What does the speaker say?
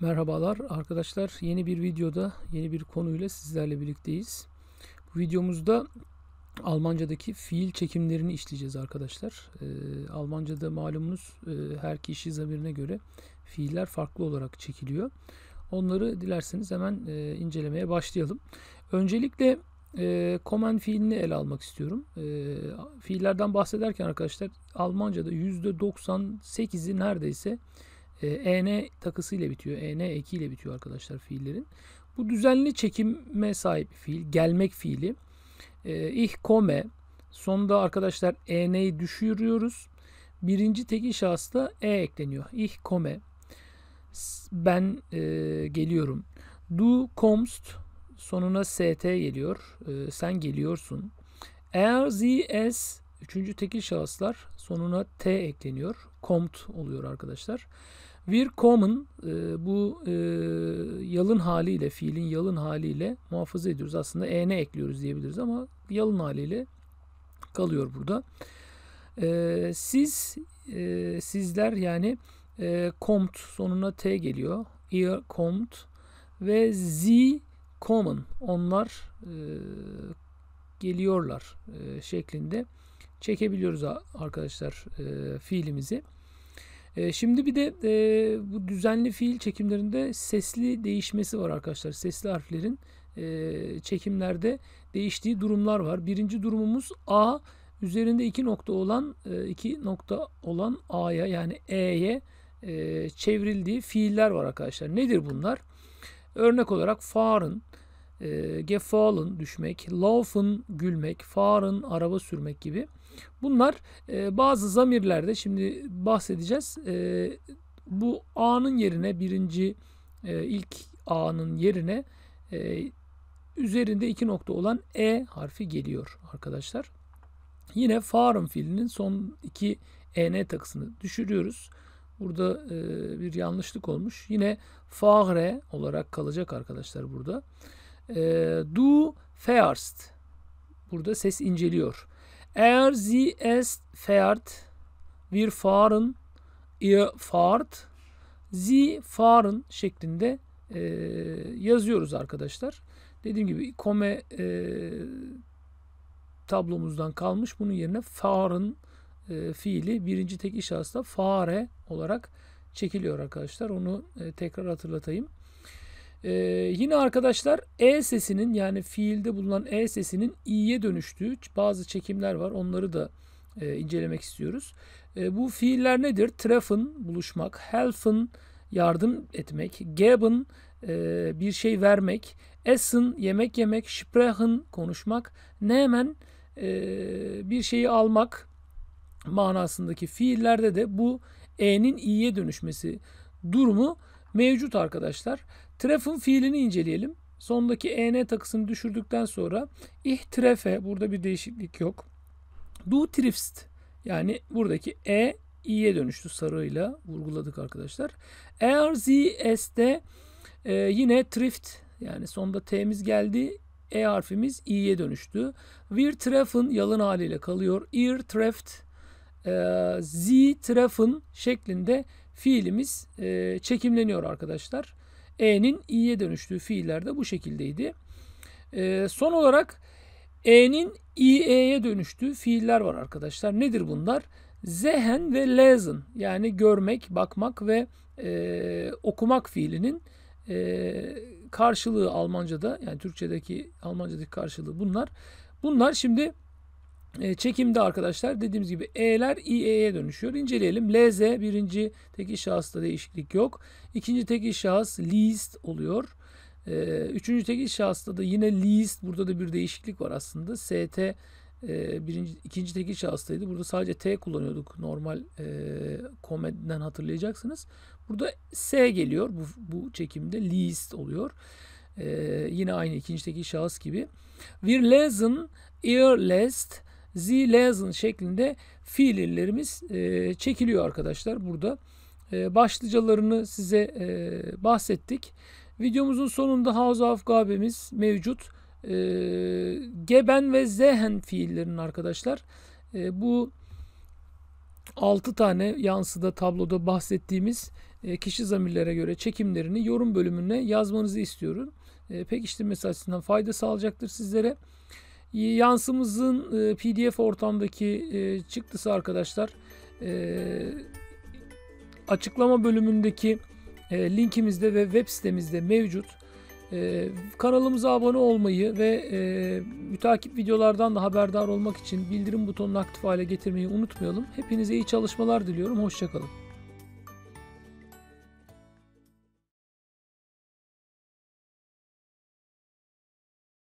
Merhabalar arkadaşlar. Yeni bir videoda yeni bir konuyla sizlerle birlikteyiz. Bu videomuzda Almanca'daki fiil çekimlerini işleyeceğiz arkadaşlar. Ee, Almanca'da malumunuz e, her kişi zamirine göre fiiller farklı olarak çekiliyor. Onları dilerseniz hemen e, incelemeye başlayalım. Öncelikle e, komen fiilini ele almak istiyorum. E, fiillerden bahsederken arkadaşlar Almanca'da %98'i neredeyse e, EN ile bitiyor. EN ile bitiyor arkadaşlar fiillerin. Bu düzenli çekime sahip fiil. Gelmek fiili. E, kome. Sonunda arkadaşlar EN'yi düşürüyoruz. Birinci tekil şahısta E ekleniyor. kome. Ben e, geliyorum. Du kommst. Sonuna ST geliyor. E, sen geliyorsun. Er, sie, es. Üçüncü tekil şahıslar sonuna T ekleniyor. Kommt oluyor arkadaşlar. Vir common e, bu e, yalın haliyle, fiilin yalın haliyle muhafaza ediyoruz. Aslında ene ekliyoruz diyebiliriz ama yalın haliyle kalıyor burada. E, siz, e, sizler yani e, kommt sonuna t geliyor. Ear kommt ve z common onlar e, geliyorlar e, şeklinde çekebiliyoruz arkadaşlar e, fiilimizi. Ee, şimdi bir de e, bu düzenli fiil çekimlerinde sesli değişmesi var arkadaşlar. Sesli harflerin e, çekimlerde değiştiği durumlar var. Birinci durumumuz A üzerinde iki nokta olan e, iki nokta olan A'ya yani E'ye e, çevrildiği fiiller var arkadaşlar. Nedir bunlar? Örnek olarak farın, e, gefallen düşmek, laufen gülmek, farın araba sürmek gibi Bunlar e, bazı zamirlerde şimdi bahsedeceğiz. E, bu A'nın yerine birinci e, ilk A'nın yerine e, üzerinde iki nokta olan E harfi geliyor arkadaşlar. Yine farm fiilinin son iki EN takısını düşürüyoruz. Burada e, bir yanlışlık olmuş. Yine fahre olarak kalacak arkadaşlar burada. E, du fearst. Burada ses inceliyor. Eğer sie es fährt, wir fahren, ihr fahrt, sie fahren şeklinde e, yazıyoruz arkadaşlar. Dediğim gibi kome e, tablomuzdan kalmış. Bunun yerine fahren e, fiili birinci tek şahısta fare olarak çekiliyor arkadaşlar. Onu e, tekrar hatırlatayım. Ee, yine arkadaşlar E sesinin yani fiilde bulunan E sesinin i'ye dönüştüğü bazı çekimler var. Onları da e, incelemek istiyoruz. E, bu fiiller nedir? Treffen buluşmak, helfen yardım etmek, geben e, bir şey vermek, essen yemek yemek, sprechen konuşmak, nehmen e, bir şeyi almak manasındaki fiillerde de bu e'nin i'ye dönüşmesi durumu mevcut arkadaşlar. Tref'in fiilini inceleyelim. Sondaki en takısını düşürdükten sonra ihtrefe burada bir değişiklik yok. Du trifst yani buradaki e i'ye dönüştü sarıyla vurguladık arkadaşlar. Eğer zs'de e, yine trift yani sonda t'miz geldi. E harfimiz i'ye dönüştü. Wir treffen yalın haliyle kalıyor. Ir treft e, z treffen şeklinde fiilimiz e, çekimleniyor arkadaşlar. E'nin i'ye dönüştüğü fiiller de bu şekildeydi. E, son olarak E'nin i'e'ye dönüştüğü fiiller var arkadaşlar. Nedir bunlar? Zehen ve lezen yani görmek, bakmak ve e, okumak fiilinin e, karşılığı Almanca'da yani Türkçedeki Almanca'daki karşılığı bunlar. Bunlar şimdi e, çekimde arkadaşlar dediğimiz gibi E'ler i'eye dönüşüyor. İnceleyelim. LZ birinci teki şahısta değişiklik yok. İkinci tek şahıs list oluyor. E, üçüncü tek şahısta da yine list burada da bir değişiklik var aslında. ST e, birinci, ikinci tek şahıstaydı. Burada sadece T kullanıyorduk. Normal e, komediden hatırlayacaksınız. Burada S geliyor. Bu, bu çekimde list oluyor. E, yine aynı ikinci tek şahıs gibi. Wir lesen, ihr lest, Z lazın şeklinde fiillerimiz e, çekiliyor arkadaşlar burada. E, başlıcalarını size e, bahsettik. Videomuzun sonunda House of Gabe'miz mevcut. E, geben ve zehen fiillerinin arkadaşlar e, bu 6 tane yansıda tabloda bahsettiğimiz e, kişi zamirlere göre çekimlerini yorum bölümüne yazmanızı istiyorum. E, pekiştirme açısından fayda sağlayacaktır sizlere. Yansımızın e, PDF ortamdaki e, çıktısı arkadaşlar e, açıklama bölümündeki e, linkimizde ve web sitemizde mevcut. E, kanalımıza abone olmayı ve e, mütakip videolardan da haberdar olmak için bildirim butonunu aktif hale getirmeyi unutmayalım. Hepinize iyi çalışmalar diliyorum. Hoşçakalın.